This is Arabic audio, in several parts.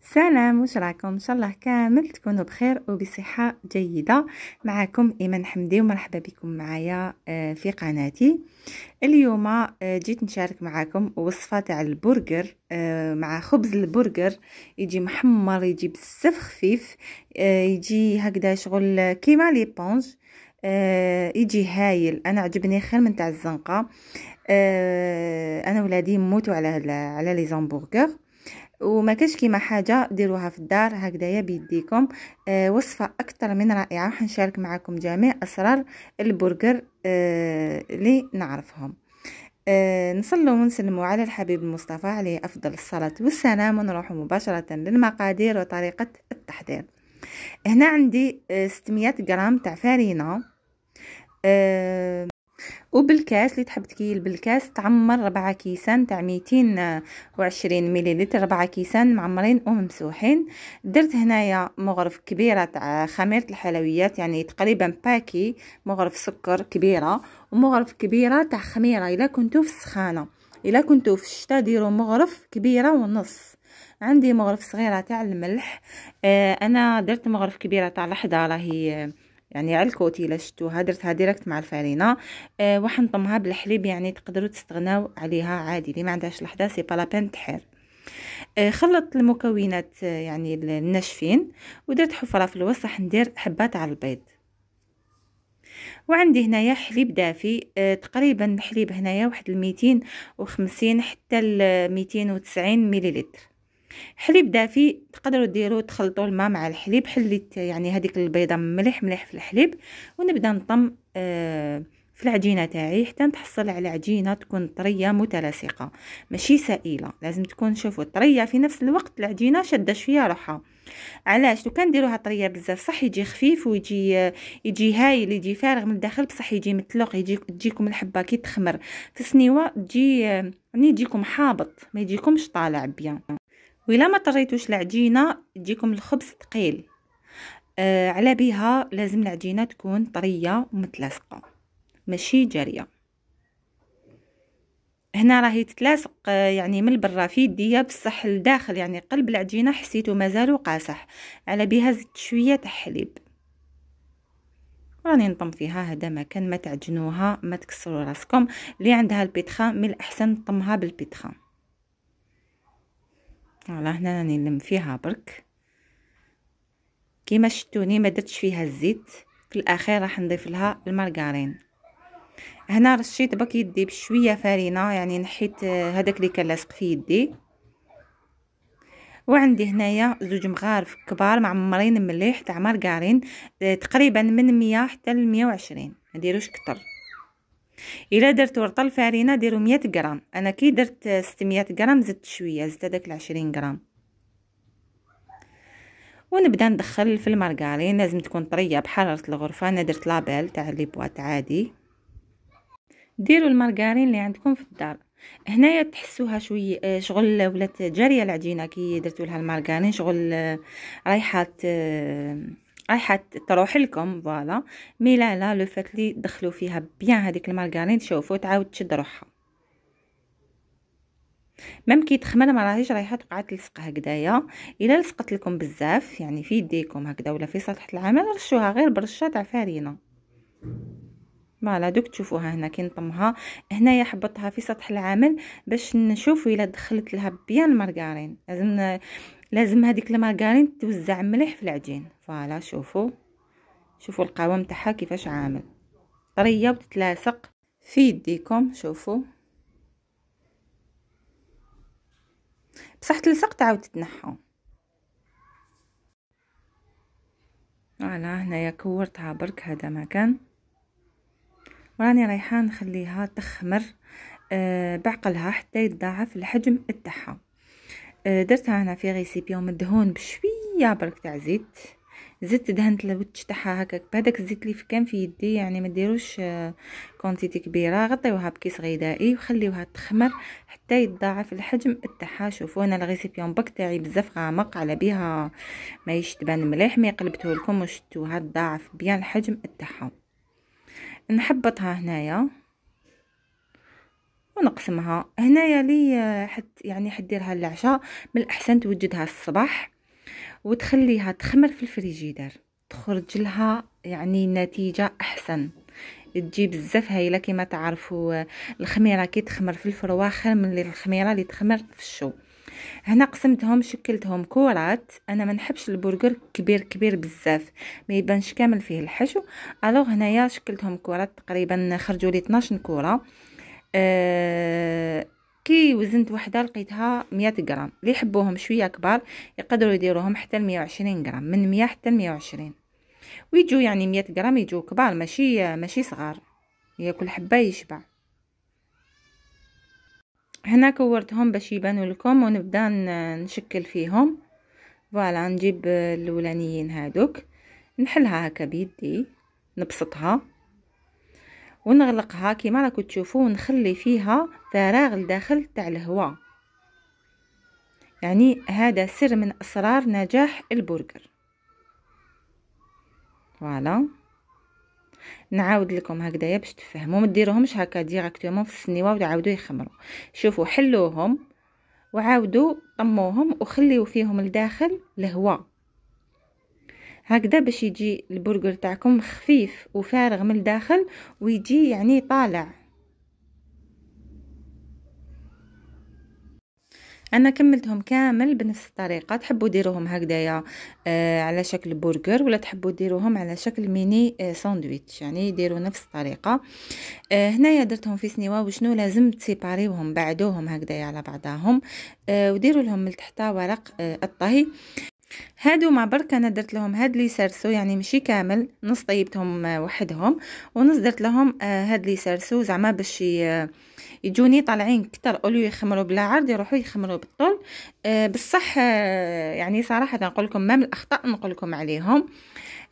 سلام واش راكم ان شاء الله كامل تكونوا بخير وبصحه جيده معكم ايمان حمدي ومرحبا بكم معايا آه، في قناتي اليوم آه، جيت نشارك معكم وصفه تاع البرجر آه، مع خبز البرجر يجي محمر يجي بزاف خفيف يجي هكذا شغل كيما لي بونج يجي هايل انا عجبني خير من تاع الزنقه انا ولادي يموتوا على على لي زامبورغر وما كاش كيما حاجه ديروها في الدار هكذايا بيديكم آه وصفه اكثر من رائعه حنشارك معكم جميع اسرار البرجر آه نعرفهم آه نصلوا ونسلموا على الحبيب المصطفى عليه افضل الصلاه والسلام ونروحوا مباشره للمقادير وطريقه التحضير هنا عندي 600 آه، غرام تاع فارينه آه وبالكاس اللي تحب تكيل بالكاس تعمر ربعة كيسان تاع ميتين وعشرين مليلتر ربعة كيسان معمرين وممسوحين درت هنايا مغرف كبيرة تاع خميرة الحلويات يعني تقريبا باكي مغرف سكر كبيرة ومغرف كبيرة تاع خميرة إلا كنتو في السخانة إلا كنتو في الشتا ديروا مغرف كبيرة ونص عندي مغرف صغيرة تاع الملح آه أنا درت مغرف كبيرة تاع الحدى راهي يعني على الكوتي لشتوها درتها ديريكت مع الفارينه أه وحنطمها بالحليب يعني تقدروا تستغناو عليها عادي اللي ما عندهاش سي با لابان تحير أه خلطت المكونات آه، يعني الناشفين ودرت حفره في الوسط راح ندير حبات على البيض وعندي هنايا حليب دافي أه تقريبا الحليب هنايا واحد 250 حتى 290 مليلتر حليب دافي تقدروا ديروا تخلطوا الماء مع الحليب حليت يعني هذيك البيضه مليح مليح في الحليب ونبدا نطم آه، في العجينه تاعي حتى نتحصل على عجينه تكون طريه متلاصقه ماشي سائله لازم تكون شوفوا طريه في نفس الوقت العجينه شاده شويه روحها علاش لو ديروها طريه بزاف صح يجي خفيف ويجي آه، يجي هايل يجي فارغ من الداخل بصح يجي متلوق يجي تجيكم الحبه كي تخمر في السنيوه تجي آه، يعني يجيكم حابط ما يجيكمش طالع بيان وإلا ما طريتوش العجينه تجيكم الخبز ثقيل آه على بها لازم العجينه تكون طريه ومتلاصقه ماشي جاريه هنا راهي تتلاصق آه، يعني من البرا في يديا بصح الداخل يعني قلب العجينه حسيتو مازالو قاصح على بها زدت شويه تاع حليب راني نطم فيها هذا مكان ما تعجنوها ما تكسروا راسكم اللي عندها البيتخا من الاحسن نطمها بالبيتخا على هنا راني نلم فيها برك كيما شتوني ما درتش فيها الزيت في الاخير راح نضيف لها المارغرين هنا رشيت برك يدي بشويه فرينه يعني نحيت هذاك آه، اللي كان لاصق في يدي وعندي هنايا زوج مغارف كبار معمرين مليح تاع مارغرين آه، تقريبا من 100 حتى ل 120 ما ديروش كتر الا درت ورطه الفارينه ديروا 100 غرام انا كي درت 600 غرام زدت شويه زدت هذاك 20 غرام ونبدا ندخل في المارغرين لازم تكون طريه بحراره الغرفه انا درت لابيل تاع لي بواط عادي ديروا المارغرين اللي عندكم في الدار هنايا تحسوها شويه آه، شغل ولات جاريه العجينه كي درتوا لها المارغرين شغل آه، رايحه آه، رايحه تروح لكم فوالا مي لا لا لو فات لي دخلوا فيها بيان هذيك المارغرين تشوفوا تعاود تشد روحها مام كي تخمل ما راهيش رايحه تقعد تلصق هكدايا الا لصقت لكم بزاف يعني في يديكم هكذا ولا في سطح العمل رشوها غير برشه تاع فارينه فوالا دوك تشوفوها هنا كي نطمها هنايا حبطتها في سطح العمل باش نشوف الا دخلت لها بيان المارغرين لازم لازم هذيك المارغرين توزع مليح في العجين فوالا شوفوا شوفوا القوام تاعها كيفاش عامل طريه وتتلاصق في يديكم شوفوا بصح تلصق تعاود تنحو فوالا هنايا كورتها برك هذا ما كان وراني رايحه نخليها تخمر أه بعقلها حتى يتضاعف الحجم تاعها آه، درتها هنا في ريسيبي ومدهون بشويه برك تاع زيت زدت دهنت الوتش تاعها هكاك بهذاك الزيت اللي كان في يدي يعني ما ديروش كونتيتي آه، كبيره غطيوها بكيس غذائي وخليوها تخمر حتى يتضاعف الحجم تاعها شوفوا انا الريسيبيون باك تاعي بزاف غامق على بيها ما تبان مليح مي قلبته لكم وشتوها تضاعف بيان الحجم تاعها نحبطها هنايا ونقسمها هنايا لي آه، حد يعني حديرها العشاء من الاحسن توجدها الصباح وتخليها تخمر في الفريجيدر تخرج لها يعني نتيجه احسن تجي بزاف هايله كما تعرفوا آه، الخميره كي تخمر في الفروه خير من الخميره اللي تخمر في الشو هنا قسمتهم شكلتهم كورات انا ما نحبش البرجر كبير كبير بزاف ما يبانش كامل فيه الحشو الوغ هنايا شكلتهم كورات تقريبا خرجوا لي 12 كوره آه، كي وزنت وحده لقيتها 100 غرام اللي يحبوهم شويه كبار يقدروا يديروهم حتى ل 120 غرام من 100 حتى ل 120 ويجوا يعني 100 غرام يجوا كبار ماشي ماشي صغار ياكل حبه يشبع هنا كورتهم باش يبانوا لكم ونبدا نشكل فيهم فوالا نجيب الاولانيين هادوك نحلها هكا بيدي نبسطها ونغلقها كيما راكم تشوفوا ونخلي فيها فراغ لداخل تاع الهواء يعني هذا سر من اسرار نجاح البرجر فوالا نعاود لكم هكذايا باش تفهموا ما ديروهمش هكا ديريكتومون في السنيوه وتعاودوا يخمروا شوفوا حلوهم وعاودوا طموهم وخليو فيهم لداخل الهواء هكذا باش يجي البرجر تاعكم خفيف وفارغ من الداخل ويجي يعني طالع انا كملتهم كامل بنفس الطريقه تحبوا ديروهم هكذايا آه على شكل برجر ولا تحبوا ديروهم على شكل ميني آه ساندويتش يعني ديروا نفس الطريقه آه هنايا درتهم في سنيوه وشنو لازم تسيباريوهم بعدوهم هكذايا على بعضاهم آه وديروا لهم من تحت ورق آه الطهي هادو مع بركة أنا درت لهم هاد لي سارسو يعني مشي كامل نص طيبتهم آه، وحدهم ونص درت لهم آه، هاد لي سارسو زعما باش يجوني طالعين كتر اوليو يخمروا بلا عرض يروحوا يخمروا بالطول آه، بصح يعني صراحة نقول لكم مام الأخطاء نقول لكم عليهم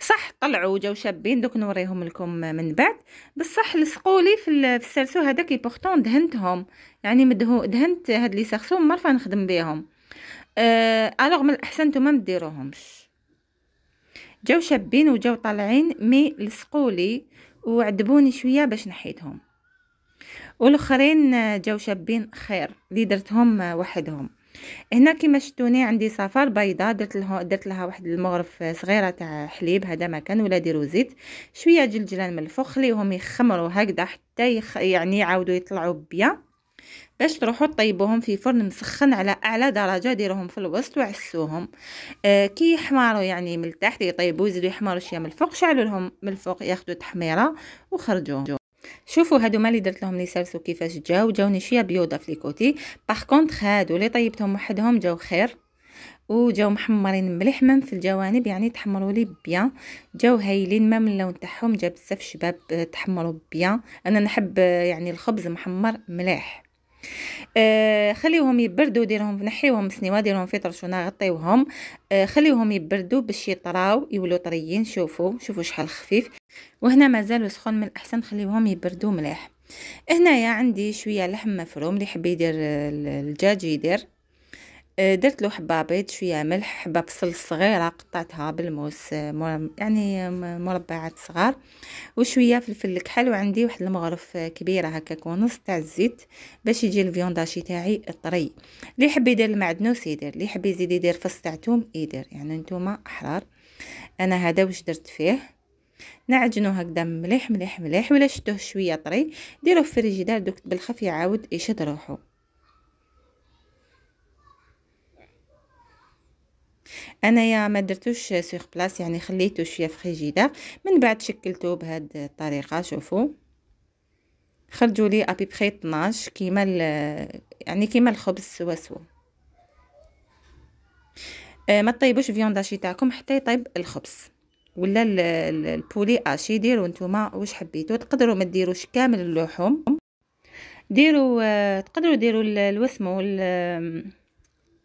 صح طلعوا جاو شابين دوك نوريهم لكم من بعد بصح لصقولي في السارسو هذاك بورتون دهنتهم يعني مدهو دهنت هاد لي سارسو مرة نخدم بيهم آه، الوغ من الاحسن نتوما ما ديروهمش جاو شابين وجاو طالعين مي لصقولي وعذبوني شويه باش نحيدهم والاخرين آه، جاو شابين خير اللي درتهم آه، وحدهم هنا كيما شتوني عندي صفار بيضاء درت له درت لها واحد المغرف صغيره تاع حليب هذا ما كان ولا ديروا زيت شويه جلجلان من الفوق خليهم يخمروا هكذا حتى يخ يعني يعاودوا يطلعوا بيا باش تروحوا طيبوهم في فرن مسخن على اعلى درجه ديروهم في الوسط وعسوهم آه كي يحمروا يعني من التحت يطيبوا يزيدوا يحمروا شويه من الفوق شعلوا لهم من الفوق ياخذوا تحميره وخرجوهم شوفوا هادو ما اللي درت لهم لي سالسو كيفاش جاو جاوني شويه بيوضه في كوتي باغ كونط هادو اللي طيبتهم وحدهم جاو خير وجاو محمرين مليح مام في الجوانب يعني تحمروا لي بيان جاو هايلين مام اللون تاعهم جا بزاف شباب آه، تحمروا بيان انا نحب آه، يعني الخبز محمر مليح آه خليهم يبردوا ديرهم نحيوهم سنيوه ديرهم في طرشونا غطيوهم آه خليوهم يبردوا باش يطراو يولوا طريين شوفوا شوفوا شحال خفيف وهنا مازالوا سخون من الاحسن خليوهم يبردوا مليح هنايا عندي شويه لحم مفروم اللي يحب يدير آه، الدجاج يدير آه، درت له حبه بيض شويه ملح حبه بصل صغيره قطعتها بالموس آه، يعني مربعات صغار وشويه فلفل الكحل وعندي واحد المغرف آه، كبيره هكاك ونص تاع الزيت باش يجي الفيونداشي تاعي طري اللي يحب يدير المعدنوس يدير اللي يحب يزيد يدير فص تاع ثوم يدير يعني نتوما احرار انا هذا واش درت فيه نعجنو هكذا مليح مليح مليح ولا شتوه شويه طري ديروه في الفريجيدار دوك بالخف يعاود يشد روحو انايا ما درتوش سيغ بلاص يعني خليته شويه في فريجيدير من بعد شكلته بهاد الطريقه شوفوا خرجوا لي ابي بخي 12 كيما يعني كيما الخبز سوا سوا أه، ما ما تطيبوش فيونداشي تاعكم حتى يطيب الخبز ولا البولي اشي ديروا نتوما واش حبيتو تقدروا ما ديروش كامل اللحوم ديروا أه، تقدروا ديروا الوسمو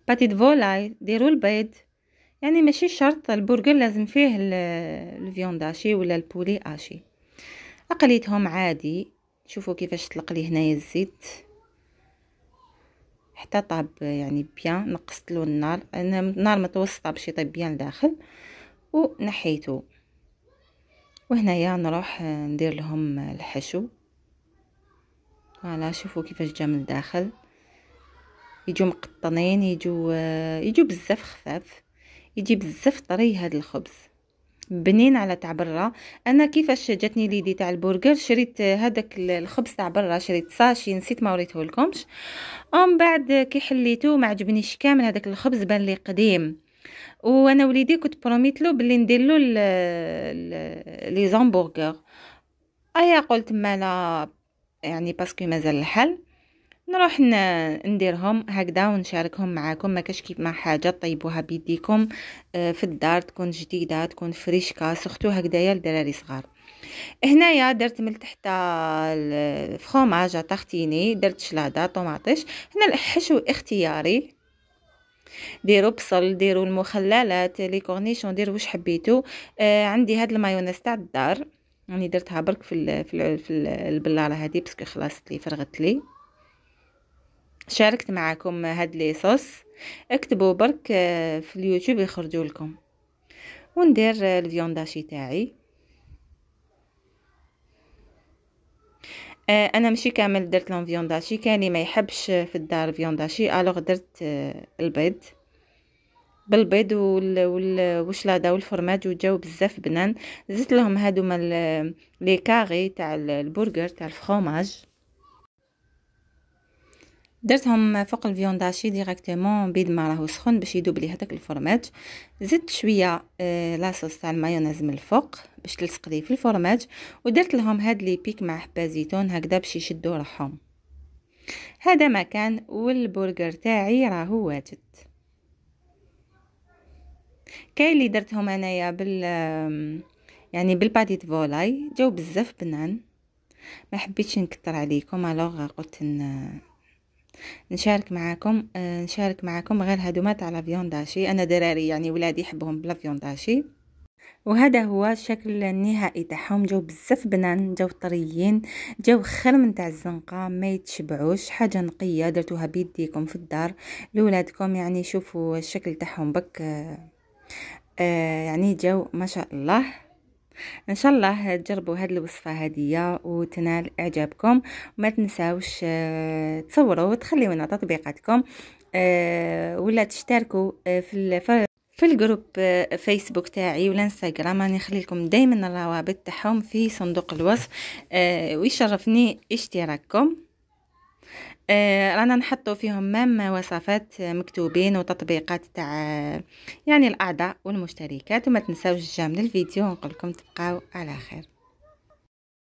باتيت فولاي ديروا البيض يعني ماشي شرط البرجر لازم فيه الفيوند اشي ولا البولي اشي اقليتهم عادي شوفوا كيفاش طلق لي هنايا الزيت حتى طاب يعني بيان نقصت له النار انا النار متوسطه باش يطيب بيان لداخل ونحيته وهنايا نروح ندير لهم الحشو فوالا شوفوا كيفاش جا من الداخل يجو مقطنين يجو يجو بزاف خفاف يجي بزاف طري هذا الخبز بنين على تاع برا انا كيفاش جاتني ليدي تاع البرجر شريت هذاك الخبز تاع برا شريت ساشي نسيت ما وريته لكمش ومن بعد كي حليته ما عجبنيش كامل هذاك الخبز بان لي قديم وانا وليدي كنت بروميت له بلي ندير له لي زامبورغر ايا قلت مالا يعني باسكو مازال الحل نروح نديرهم هكذا ونشاركهم معاكم ما كاش كيف ما حاجه طيبوها بيديكم آه، في الدار تكون جديده تكون فريشكا سختو هكذايا لدراري صغار هنايا درت من تحت الفخوماج طارتيني درت شلاده طوماطيش هنا الحشو اختياري ديروا بصل ديروا المخللات لي كورنيشون ديروا واش حبيتو آه عندي هاد المايونيز تاع الدار راني يعني درتها برك في الـ في, الـ في البلاره هذه باسكو خلاصت لي فرغت لي شاركت معاكم هاد لي صوص اكتبوا برك آه، في اليوتيوب يخرجوا لكم وندير آه، الفيونداشي تاعي آه، انا ماشي كامل درت لهم فيونداشي كاني ما يحبش في الدار فيونداشي الوغ درت البيض بالبيض والشلاده والفرماج وجاو بزاف بنان زدت لهم هادو لي كاغي تاع البرجر تاع الفرماج درتهم فوق الفيونداشي ديريكتومون بيد ما راهو سخون باش يدوب لي هذاك الفرماج زدت شويه آه لاصوص تاع المايونيز من الفوق باش تلصق لي في الفرماج ودرت لهم هاد لي بيك مع حبه زيتون هكذا باش يشدوا روحهم هذا ما كان والبرجر تاعي راهو واجد كاين اللي درتهم انايا بال يعني بالباتيت فولاي جاو بزاف بنان ما حبيتش نكثر عليكم الوغ قلت نشارك معاكم آه، نشارك معاكم غير هادوما تاع لافيونداشي انا دراري يعني ولادي يحبهم بلافيونداشي وهذا هو الشكل النهائي تاعهم جاو بزاف بنان جاو طريين جاو خرم تاع الزنقه ما يتشبعوش حاجه نقيه درتوها بيديكم في الدار لولادكم يعني شوفوا الشكل تاعهم بك آه, آه، يعني جاو ما شاء الله ان شاء الله تجربوا هذه الوصفه هذه وتنال اعجابكم وما تنساوش آه، تصوروا وتخليونا تطبيقاتكم آه، ولا تشتركوا آه، في في الجروب فيسبوك تاعي ولا انستغرام راني نخلي لكم دائما الروابط تاعهم في صندوق الوصف ويشرفني اشتراككم آه، رانا نحطو فيهم مام وصفات مكتوبين وتطبيقات تاع يعني الاعضاء والمشتركات وما تنساوش الجام للفيديو ونقولكم تبقاو على خير